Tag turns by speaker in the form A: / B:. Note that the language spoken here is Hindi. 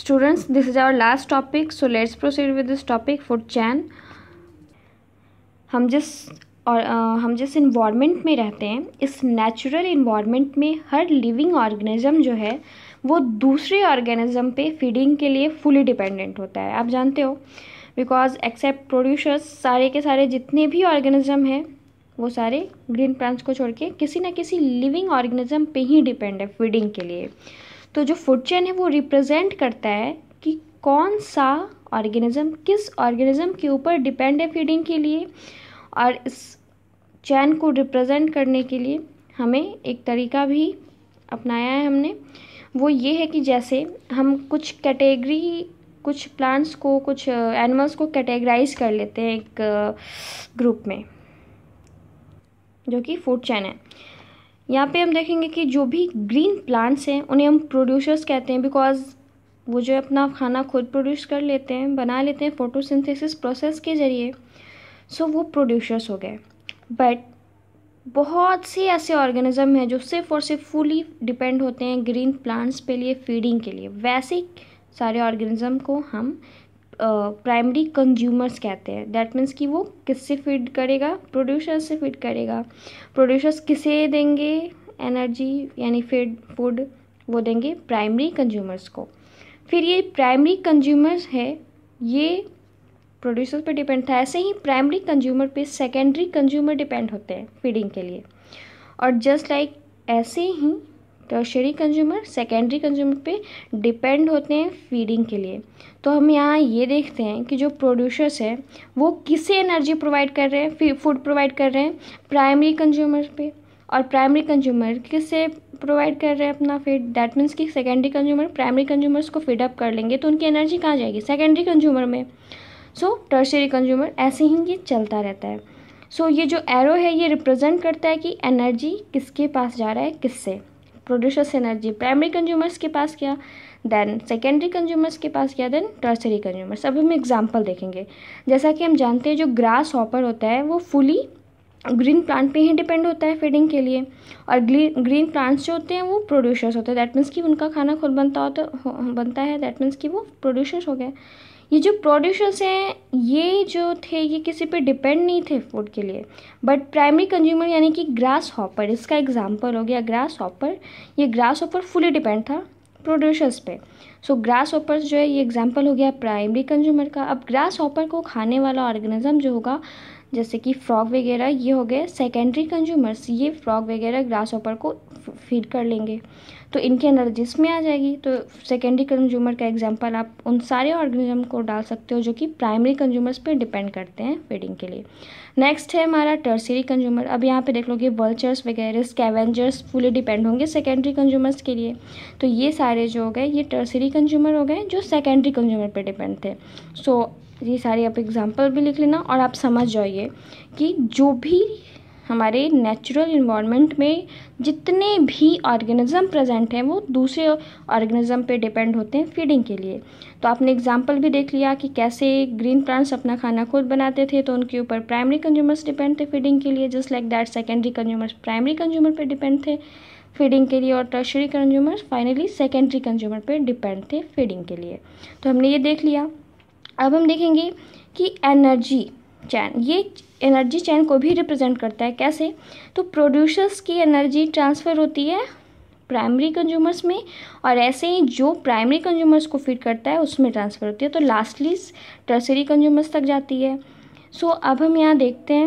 A: students this is our last topic so let's proceed with this topic food chain हम जिस और आ, हम जिस इन्वायरमेंट में रहते हैं इस नेचुरल इन्वायरमेंट में हर लिविंग ऑर्गेनिज्म जो है वो दूसरे ऑर्गेनिज्म पे फीडिंग के लिए फुली डिपेंडेंट होता है आप जानते हो बिकॉज एक्सेप्ट प्रोड्यूसर्स सारे के सारे जितने भी ऑर्गेनिज्म हैं वो सारे ग्रीन प्लांट्स को छोड़ के किसी ना किसी लिविंग ऑर्गेनिज्म पे ही डिपेंड है फीडिंग के लिए तो जो फूड चेन है वो रिप्रेजेंट करता है कि कौन सा ऑर्गेनिज्म किस ऑर्गेनिज्म के ऊपर डिपेंड है फीडिंग के लिए और इस चैन को रिप्रेजेंट करने के लिए हमें एक तरीका भी अपनाया है हमने वो ये है कि जैसे हम कुछ कैटेगरी कुछ प्लांट्स को कुछ एनिमल्स uh, को कैटेगराइज कर लेते हैं एक ग्रुप uh, में जो कि फूड चैन है यहाँ पे हम देखेंगे कि जो भी ग्रीन प्लांट्स हैं उन्हें हम प्रोड्यूसर्स कहते हैं बिकॉज वो जो अपना खाना खुद प्रोड्यूस कर लेते हैं बना लेते हैं फोटोसिंथेसिस प्रोसेस के ज़रिए सो वो प्रोड्यूसर्स हो गए बट बहुत से ऐसे ऑर्गेनिज़म हैं जो सिर्फ और सिर्फ फुली डिपेंड होते हैं ग्रीन प्लांट्स पे लिए फीडिंग के लिए वैसे सारे ऑर्गेनिज़म को हम प्राइमरी कंज्यूमर्स कहते हैं दैट मीन्स कि वो किससे फीड करेगा प्रोड्यूसर्स से फीड करेगा प्रोड्यूसर्स किसे देंगे एनर्जी यानी फीड फूड वो देंगे प्राइमरी कंज्यूमर्स को फिर ये प्राइमरी कंज्यूमर्स है ये प्रोड्यूसर्स पे डिपेंड था ऐसे ही प्राइमरी कंज्यूमर पे सेकेंडरी कंज्यूमर डिपेंड होते हैं फीडिंग के लिए और जस्ट लाइक like ऐसे ही टर्शरी कंज्यूमर सेकेंडरी कंज्यूमर पे डिपेंड होते हैं फीडिंग के लिए तो हम यहाँ ये देखते हैं कि जो प्रोड्यूसर्स हैं वो किसे एनर्जी प्रोवाइड कर रहे हैं फूड प्रोवाइड कर रहे हैं प्राइमरी कंज्यूमर पे और प्राइमरी कंज्यूमर किससे प्रोवाइड कर रहे हैं अपना फीड दैट मीन्स कि सेकेंडरी कंज्यूमर प्राइमरी कंज्यूमर्स को फीडअप कर लेंगे तो उनकी एनर्जी कहाँ जाएगी सेकेंडरी कंज्यूमर में सो टर्शरी कंज्यूमर ऐसे ही ये चलता रहता है सो so, ये जो एरो है ये रिप्रेजेंट करता है कि एनर्जी किसके पास जा रहा है किससे प्रोड्यूसर्स एनर्जी प्राइमरी कंज्यूमर्स के पास क्या देन सेकेंडरी कंज्यूमर्स के पास क्या देन टर्सरी कंज्यूमर्स अब हम एग्जाम्पल देखेंगे जैसा कि हम जानते हैं जो ग्रास हॉपर होता है वो फुली ग्रीन प्लांट पे ही डिपेंड होता है फीडिंग के लिए और ग्रीन ग्रीन प्लांट्स जो होते हैं वो प्रोड्यूसर्स होते हैं दैट मीन्स कि उनका खाना खुद बनता होता बनता है दैट मीन्स कि वो प्रोड्यूसर्स हो गए ये जो प्रोड्यूसर्स हैं ये जो थे ये किसी पे डिपेंड नहीं थे फूड के लिए बट प्राइमरी कंज्यूमर यानी कि ग्रास हॉपर इसका एग्जाम्पल हो गया ग्रास हॉपर ये ग्रास हॉपर फुली डिपेंड था प्रोड्यूसर्स पे सो ग्रास हॉपर जो है ये एग्जाम्पल हो गया प्राइमरी कंज्यूमर का अब ग्रास ऑपर को खाने वाला ऑर्गेनिज्म जो होगा जैसे कि फ्रॉग वगैरह ये हो गए सेकेंडरी कंज्यूमर्स ये फ्रॉग वगैरह ग्रास ऑपर को फीड कर लेंगे तो इनके अंदर जिसमें आ जाएगी तो सेकेंडरी कंज्यूमर का एग्जाम्पल आप उन सारे ऑर्गेनिज्म को डाल सकते हो जो कि प्राइमरी कंज्यूमर्स पे डिपेंड करते हैं फीडिंग के लिए नेक्स्ट है हमारा टर्सरी कंज्यूमर अब यहाँ पे देख लो कि वर्चर्स वगैरह स्कैवेंजर्स फुली डिपेंड होंगे सेकेंडरी कंज्यूमर्स के लिए तो ये सारे जो हो गए ये टर्सरी कंज्यूमर हो गए जो सेकेंडरी कंज्यूमर पे डिपेंड थे सो so, ये सारे आप एग्जांपल भी लिख लेना और आप समझ जाइए कि जो भी हमारे नेचुरल इन्वामेंट में जितने भी ऑर्गेनिज्म प्रेजेंट हैं वो दूसरे ऑर्गेनिज़म पे डिपेंड होते हैं फीडिंग के लिए तो आपने एग्जांपल भी देख लिया कि कैसे ग्रीन प्लांट्स अपना खाना खुद बनाते थे तो उनके ऊपर प्राइमरी कंज्यूमर्स डिपेंड थे फीडिंग के लिए just like that secondary consumers primary consumer पर डिपेंड थे फीडिंग के लिए और tertiary consumers finally secondary consumer पे डिपेंड थे फीडिंग के लिए तो हमने ये देख लिया अब हम देखेंगे कि एनर्जी चैन ये एनर्जी चैन को भी रिप्रेजेंट करता है कैसे तो प्रोड्यूसर्स की एनर्जी ट्रांसफ़र होती है प्राइमरी कंज्यूमर्स में और ऐसे ही जो प्राइमरी कंज्यूमर्स को फीड करता है उसमें ट्रांसफ़र होती है तो लास्टली टर्सरी कंज्यूमर्स तक जाती है सो so, अब हम यहाँ देखते हैं